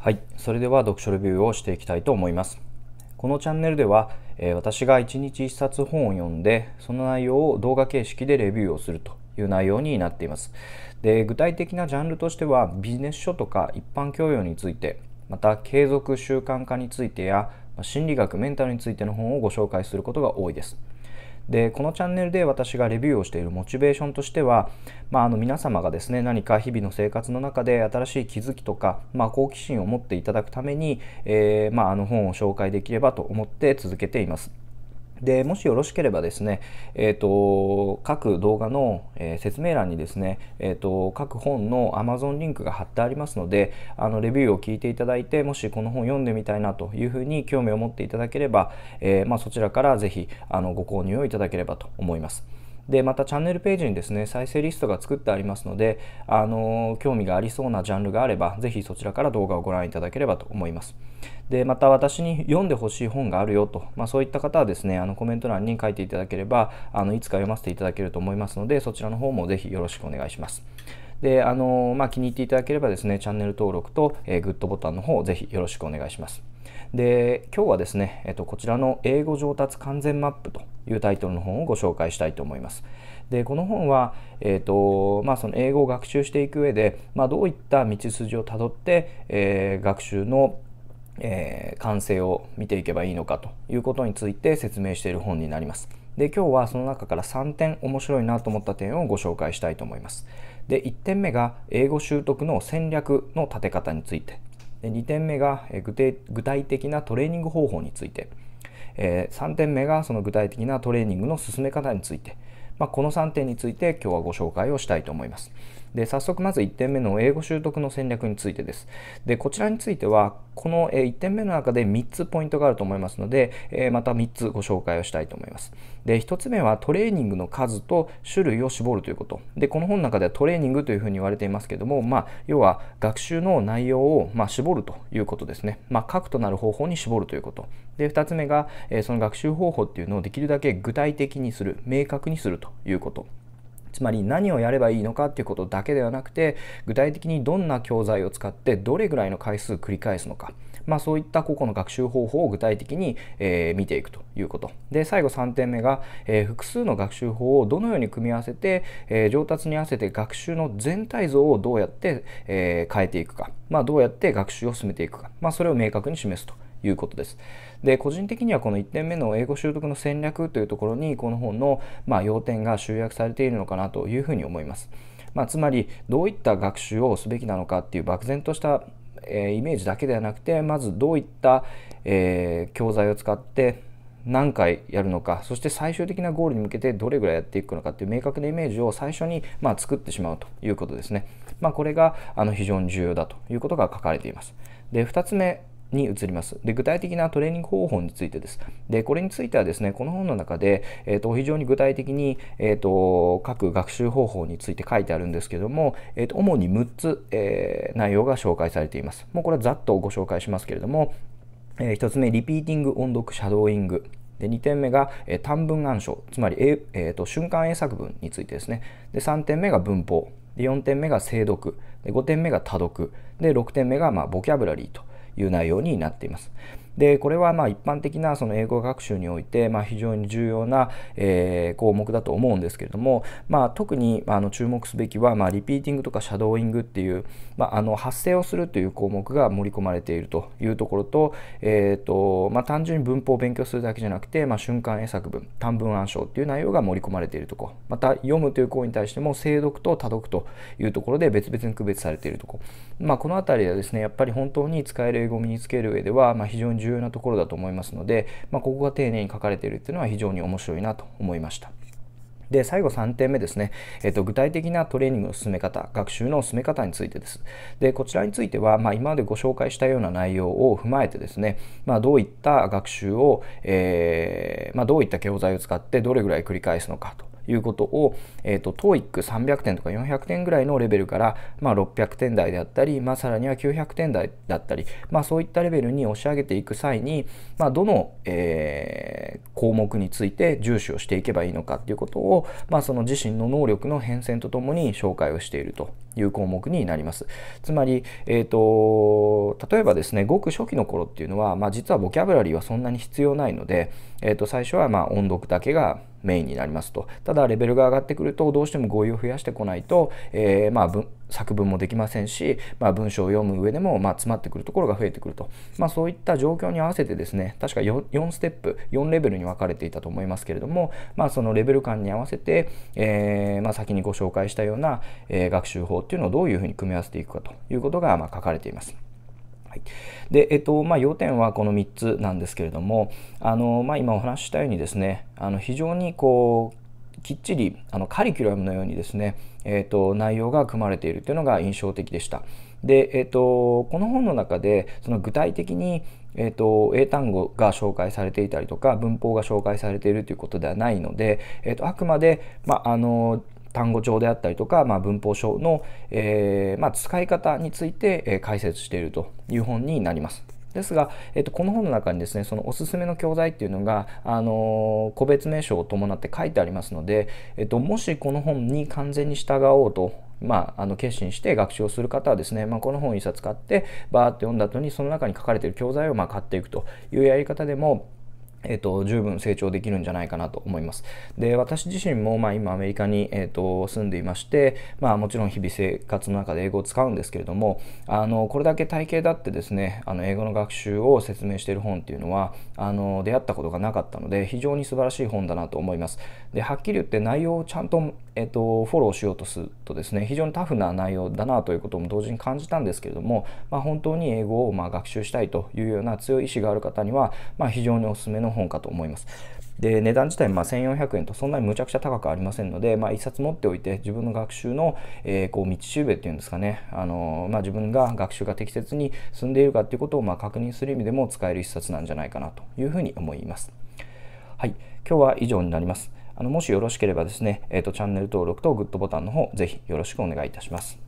はい、それでは読書レビューをしていきたいと思います。このチャンネルでは、えー、私が1日1冊本を読んで、その内容を動画形式でレビューをするという内容になっています。で具体的なジャンルとしては、ビジネス書とか一般教養について、また継続習慣化についてや、心理学、メンタルについての本をご紹介することが多いです。でこのチャンネルで私がレビューをしているモチベーションとしては、まあ、あの皆様がですね何か日々の生活の中で新しい気づきとか、まあ、好奇心を持っていただくために、えー、まあ、あの本を紹介できればと思って続けています。でもしよろしければですね、えーと、各動画の、えー、説明欄にですね、えーと、各本の Amazon リンクが貼ってありますのであのレビューを聞いていただいてもしこの本読んでみたいなというふうに興味を持っていただければ、えー、まあ、そちらから是非あのご購入をいただければと思います。でまたチャンネルページにですね再生リストが作ってありますので、あの興味がありそうなジャンルがあれば是非そちらから動画をご覧いただければと思います。でまた私に読んでほしい本があるよと、まあ、そういった方はですねあのコメント欄に書いていただければあのいつか読ませていただけると思いますのでそちらの方も是非よろしくお願いします。であのまあ、気に入っていただければですねチャンネル登録と、えー、グッドボタンの方ぜひよろしくお願いします。で今日はですね、えっと、こちらの英語上達完全マップというタイトルの本をご紹介したいと思います。でこの本は、えーとまあ、その英語を学習していく上で、まあ、どういった道筋をたどって、えー、学習のえー、完成を見ていけばいいのかということについて説明している本になります。で今日はその中から3点面白いなと思った点をご紹介したいと思います。で1点目が英語習得の戦略の立て方についてで2点目が具体的なトレーニング方法についてえー、3点目がその具体的なトレーニングの進め方について、まあ、この3点について今日はご紹介をしたいと思います。で早速まず1点目の英語習得の戦略についてですでこちらについてはこの1点目の中で3つポイントがあると思いますのでまた3つご紹介をしたいと思いますで1つ目はトレーニングの数と種類を絞るということでこの本の中ではトレーニングというふうに言われていますけども、まあ、要は学習の内容をま絞るということですね、まあ、核となる方法に絞るということで2つ目がその学習方法っていうのをできるだけ具体的にする明確にするということつまり何をやればいいのかっていうことだけではなくて具体的にどんな教材を使ってどれぐらいの回数繰り返すのか、まあ、そういった個々の学習方法を具体的に、えー、見ていくということで最後3点目が、えー、複数の学習法をどのように組み合わせて、えー、上達に合わせて学習の全体像をどうやって、え変えていくか、まあ、どうやって学習を進めていくか、まあ、それを明確に示すということです。で個人的にはこの1点目の英語習得の戦略というところにこの本の、まあ、要点が集約されているのかなというふうに思います。まあ、つまりどういった学習をすべきなのかっていう漠然としたえイメージだけではなくてまずどういった、え教材を使って何回やるのかそして最終的なゴールに向けてどれぐらいやっていくのかっていう明確なイメージを最初に、まあ、作ってしまうということですね。まあ、これがあの非常に重要だということが書かれています。で2つ目に移ります。で具体的なトレーニング方法についてです。でこれについてはですねこの本の中で、えーと、非常に具体的に、えーと、各学習方法について書いてあるんですけども、えーと、主に6つ、えー、内容が紹介されています。もうこれはざっとご紹介しますけれども、えー、1つ目リピーティング音読シャドーイング。で2点目が、えー、短文暗唱つまり、えーと瞬間英作文についてですねで3点目が文法で4点目が精読で5点目が多読で6点目が、まあ、ボキャブラリーという内容になっています。でこれはま一般的なその英語学習において、ま非常に重要な、え項目だと思うんですけれども、まあ、特にあの注目すべきは、まリピーティングとかシャドーイングっていう、まあ、あの発声をするという項目が盛り込まれているというところと,、えーとまあ、単純に文法を勉強するだけじゃなくて、まあ、瞬間英作文短文暗唱っていう内容が盛り込まれているとこまた読むという行為に対しても精読と多読というところで別々に区別されているとこ、まあ、この辺りはですねやっぱり本当に使える英語を身につける上では、ま非常に重要重要なところだと思いますので、まあ、ここが丁寧に書かれているっていうのは非常に面白いなと思いました。で最後3点目ですね、えっと、具体的なトレーニングの進め方学習の進め方についてですでこちらについては、まあ、今までご紹介したような内容を踏まえてですね、まあ、どういった学習を、えー、まあ、どういった教材を使ってどれぐらい繰り返すのかということを、えーと、TOEIC300 点とか400点ぐらいのレベルから、まあ、600点台であったり、まあ、さらには900点台だったり、まあ、そういったレベルに押し上げていく際に、まあ、どの、えー、項目について重視をしていけばいいのかっていうことを、まあ、その自身の能力の変遷とともに紹介をしているという項目になります。つまり、えーと、例えばですねごく初期の頃っていうのは、まあ、実はボキャブラリーはそんなに必要ないので、えー、と最初はま音読だけがメインになりますと。ただ、レベルが上がってくると、どうしても合意を増やしてこないと、えー、まあ、作文もできませんし、まあ、文章を読む上でも、ま詰まってくるところが増えてくると。まあ、そういった状況に合わせてですね、確か 4, 4ステップ、4レベルに分かれていたと思いますけれども、まあ、そのレベル感に合わせて、えー、ま先にご紹介したような、えー、学習法っていうのをどういうふうに組み合わせていくかということが、ま書かれています。はい、で、えっとまあ、要点はこの3つなんですけれどもあの、まあ、今お話ししたようにですねあの非常にこうきっちりあのカリキュラムのようにですね、えっと、内容が組まれているというのが印象的でした。で、えっと、この本の中でその具体的にえっと、英単語が紹介されていたりとか文法が紹介されているということではないので、えっと、とあくまで、まあ、あの単語帳であったりとか、まあ、文法書の、えー、まあ、使い方について、え解説しているという本になります。ですが、えっと、この本の中にですねそのおすすめの教材っていうのが、あの個別名称を伴って書いてありますので、えっと、もしこの本に完全に従おうとまあ、あの決心して学習をする方はですね、まあ、この本を1冊買ってバーって読んだ後にその中に書かれている教材をまあ買っていくというやり方でもえっと、十分成長できるんじゃないかなと思います。で、私自身も、まあ、今アメリカに、えっと、住んでいまして、まあ、もちろん日々生活の中で英語を使うんですけれども、あの、これだけ体系だってですね、あの、英語の学習を説明している本っていうのは、あの、出会ったことがなかったので、非常に素晴らしい本だなと思います。で、はっきり言って内容をちゃんと、えっと、フォローしようとするとですね、非常にタフな内容だなということも同時に感じたんですけれども、まあ、本当に英語を、まあ、学習したいというような強い意志がある方には、まあ、非常におすすめのの本かと思います。で値段自体まあ1400円とそんなにむちゃくちゃ高くありませんので、まあ、1冊持っておいて自分の学習の、えー、こう道しるべっていうんですかね、あのー、まあ、自分が学習が適切に進んでいるかっていうことをまあ確認する意味でも使える1冊なんじゃないかなというふうに思います。はい、今日は以上になります。あのもしよろしければですね、えーと、チャンネル登録とグッドボタンの方ぜひよろしくお願いいたします。